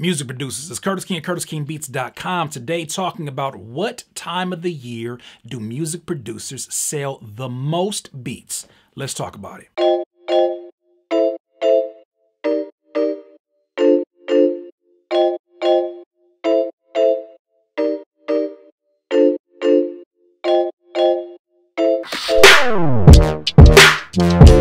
music producers. It's Curtis King at CurtisKingBeats.com today talking about what time of the year do music producers sell the most beats. Let's talk about it. Thank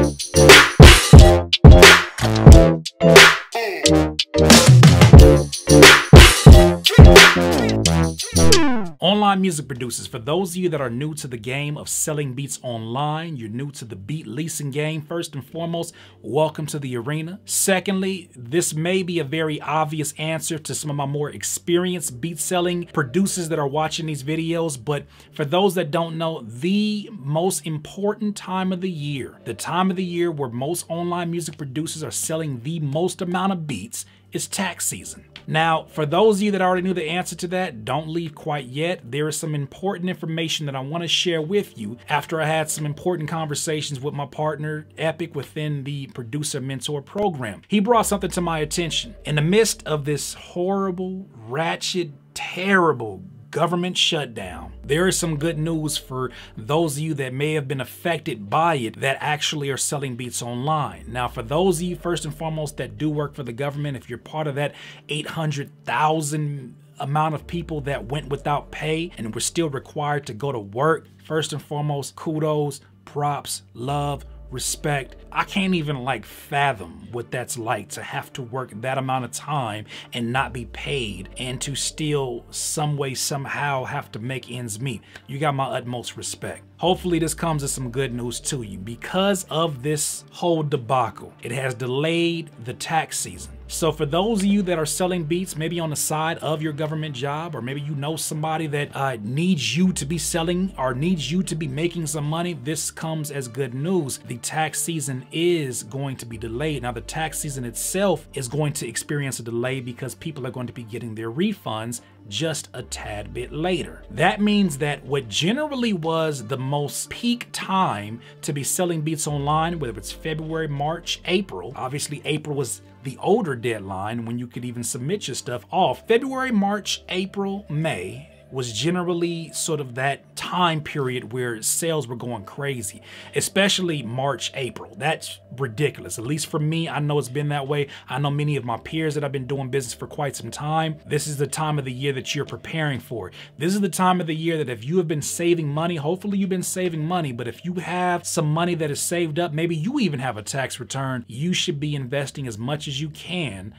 music producers, for those of you that are new to the game of selling beats online, you're new to the beat leasing game, first and foremost, welcome to the arena. Secondly, this may be a very obvious answer to some of my more experienced beat selling producers that are watching these videos, but for those that don't know, the most important time of the year, the time of the year where most online music producers are selling the most amount of beats it's tax season. Now, for those of you that already knew the answer to that, don't leave quite yet. There is some important information that I want to share with you after I had some important conversations with my partner, Epic, within the Producer Mentor program. He brought something to my attention. In the midst of this horrible, ratchet, terrible, government shutdown. There is some good news for those of you that may have been affected by it that actually are selling beats online. Now, for those of you first and foremost that do work for the government, if you're part of that 800,000 amount of people that went without pay and were still required to go to work, first and foremost, kudos, props, love, respect. I can't even like fathom what that's like to have to work that amount of time and not be paid and to still some way somehow have to make ends meet. You got my utmost respect. Hopefully this comes as some good news to you because of this whole debacle. It has delayed the tax season. So for those of you that are selling beats, maybe on the side of your government job, or maybe you know somebody that uh, needs you to be selling or needs you to be making some money, this comes as good news. The tax season is going to be delayed. Now the tax season itself is going to experience a delay because people are going to be getting their refunds just a tad bit later. That means that what generally was the most peak time to be selling beats online, whether it's February, March, April, obviously April was the older deadline when you could even submit your stuff off February, March, April, May, was generally sort of that time period where sales were going crazy, especially March, April. That's ridiculous. At least for me, I know it's been that way. I know many of my peers that I've been doing business for quite some time. This is the time of the year that you're preparing for. This is the time of the year that if you have been saving money, hopefully you've been saving money, but if you have some money that is saved up, maybe you even have a tax return, you should be investing as much as you can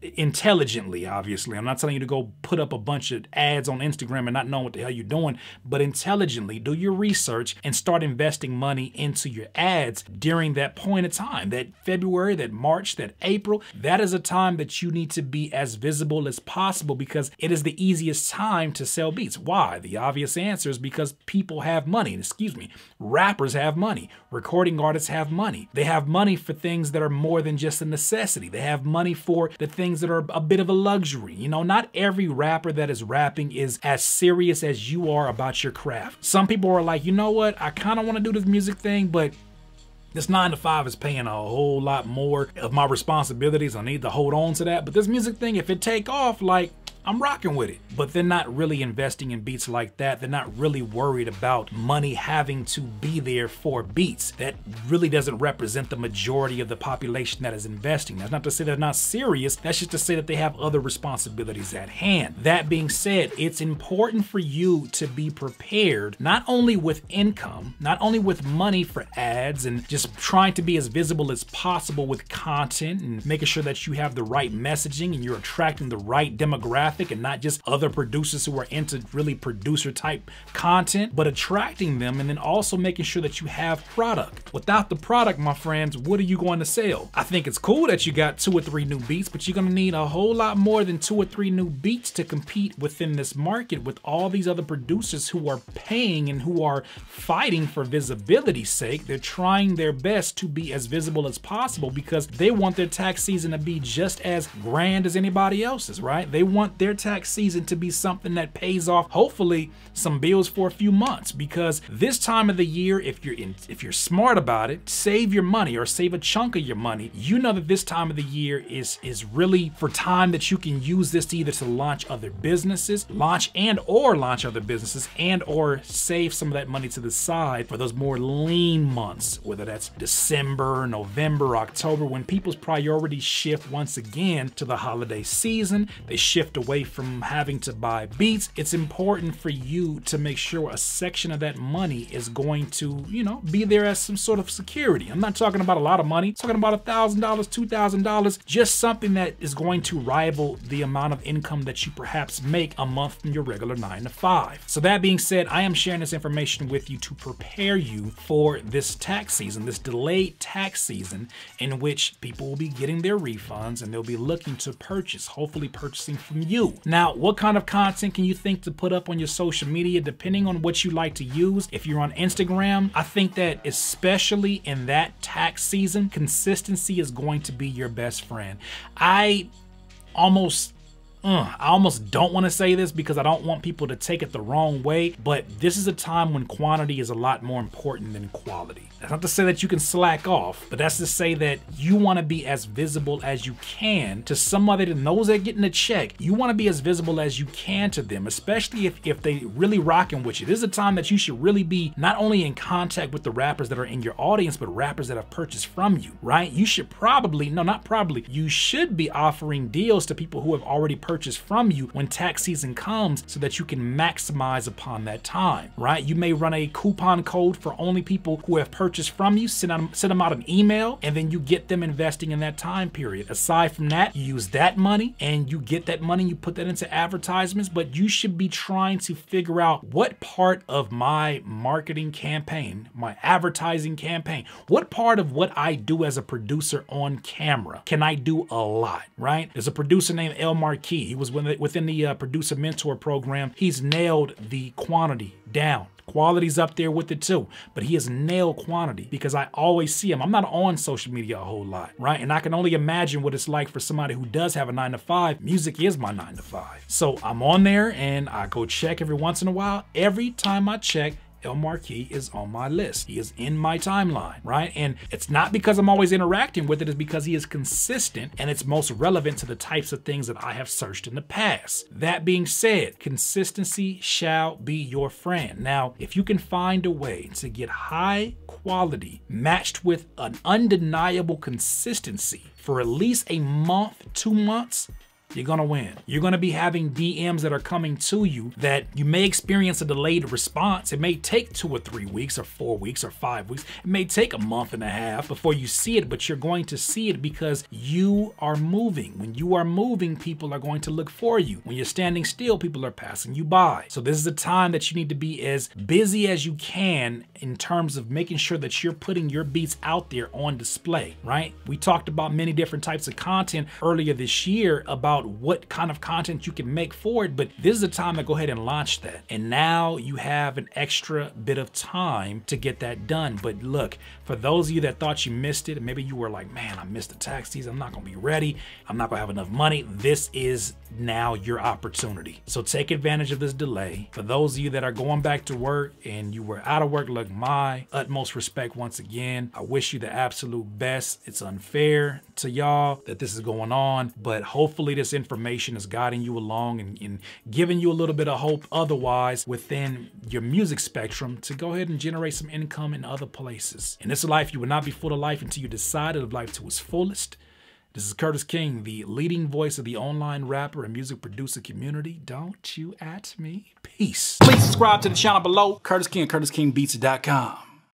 intelligently, obviously. I'm not telling you to go put up a bunch of ads on Instagram and not know what the hell you're doing, but intelligently do your research and start investing money into your ads during that point of time, that February, that March, that April. That is a time that you need to be as visible as possible because it is the easiest time to sell beats. Why? The obvious answer is because people have money. Excuse me, rappers have money, recording artists have money. They have money for things that are more than just a necessity. They have money for the things that are a bit of a luxury. You know, not every rapper that is rapping is as serious as you are about your craft. Some people are like, you know what, I kind of want to do this music thing, but this nine to five is paying a whole lot more of my responsibilities. I need to hold on to that. But this music thing, if it take off, like I'm rocking with it. But they're not really investing in beats like that. They're not really worried about money having to be there for beats. That really doesn't represent the majority of the population that is investing. That's not to say they're not serious. That's just to say that they have other responsibilities at hand. That being said, it's important for you to be prepared, not only with income, not only with money for ads and just trying to be as visible as possible with content and making sure that you have the right messaging and you're attracting the right demographic traffic and not just other producers who are into really producer type content, but attracting them and then also making sure that you have product. Without the product, my friends, what are you going to sell? I think it's cool that you got two or three new beats, but you're gonna need a whole lot more than two or three new beats to compete within this market with all these other producers who are paying and who are fighting for visibility's sake. They're trying their best to be as visible as possible because they want their tax season to be just as grand as anybody else's, right? They want their their tax season to be something that pays off, hopefully, some bills for a few months. Because this time of the year, if you're in, if you're smart about it, save your money or save a chunk of your money. You know that this time of the year is is really for time that you can use this to either to launch other businesses, launch and or launch other businesses, and or save some of that money to the side for those more lean months, whether that's December, November, October, when people's priorities shift once again to the holiday season. They shift away away from having to buy beats, it's important for you to make sure a section of that money is going to, you know, be there as some sort of security. I'm not talking about a lot of money, I'm talking about a $1,000, $2,000, just something that is going to rival the amount of income that you perhaps make a month from your regular nine to five. So that being said, I am sharing this information with you to prepare you for this tax season, this delayed tax season in which people will be getting their refunds and they'll be looking to purchase, hopefully purchasing from you you. Now, what kind of content can you think to put up on your social media depending on what you like to use? If you're on Instagram, I think that especially in that tax season, consistency is going to be your best friend. I almost uh, I almost don't want to say this because I don't want people to take it the wrong way, but this is a time when quantity is a lot more important than quality. That's not to say that you can slack off, but that's to say that you want to be as visible as you can to somebody that knows they're getting a check. You want to be as visible as you can to them, especially if, if they really rocking with you. This is a time that you should really be not only in contact with the rappers that are in your audience, but rappers that have purchased from you, right? You should probably, no, not probably, you should be offering deals to people who have already purchased purchase from you when tax season comes so that you can maximize upon that time, right? You may run a coupon code for only people who have purchased from you, send, them, send them out an email, and then you get them investing in that time period. Aside from that, you use that money and you get that money, you put that into advertisements, but you should be trying to figure out what part of my marketing campaign, my advertising campaign, what part of what I do as a producer on camera can I do a lot, right? There's a producer named El Marquis he was within the uh, producer mentor program. He's nailed the quantity down. Quality's up there with it too, but he has nailed quantity because I always see him. I'm not on social media a whole lot, right? And I can only imagine what it's like for somebody who does have a nine to five. Music is my nine to five. So I'm on there and I go check every once in a while. Every time I check, El Marquis is on my list. He is in my timeline, right? And it's not because I'm always interacting with it, it's because he is consistent and it's most relevant to the types of things that I have searched in the past. That being said, consistency shall be your friend. Now, if you can find a way to get high quality matched with an undeniable consistency for at least a month, two months, you're gonna win. You're gonna be having DMs that are coming to you that you may experience a delayed response. It may take two or three weeks or four weeks or five weeks. It may take a month and a half before you see it, but you're going to see it because you are moving. When you are moving, people are going to look for you. When you're standing still, people are passing you by. So this is a time that you need to be as busy as you can in terms of making sure that you're putting your beats out there on display, right? We talked about many different types of content earlier this year about what kind of content you can make for it, but this is the time to go ahead and launch that. And now you have an extra bit of time to get that done. But look, for those of you that thought you missed it, maybe you were like, man, I missed the tax season. I'm not gonna be ready. I'm not gonna have enough money. This is now your opportunity. So take advantage of this delay. For those of you that are going back to work and you were out of work, look, my utmost respect once again. I wish you the absolute best. It's unfair to y'all that this is going on, but hopefully this this information is guiding you along and, and giving you a little bit of hope otherwise within your music spectrum to go ahead and generate some income in other places. In this life, you will not be full of life until you decide to live life to its fullest. This is Curtis King, the leading voice of the online rapper and music producer community. Don't you at me. Peace. Please subscribe to the channel below, Curtis King CurtisKingBeats.com.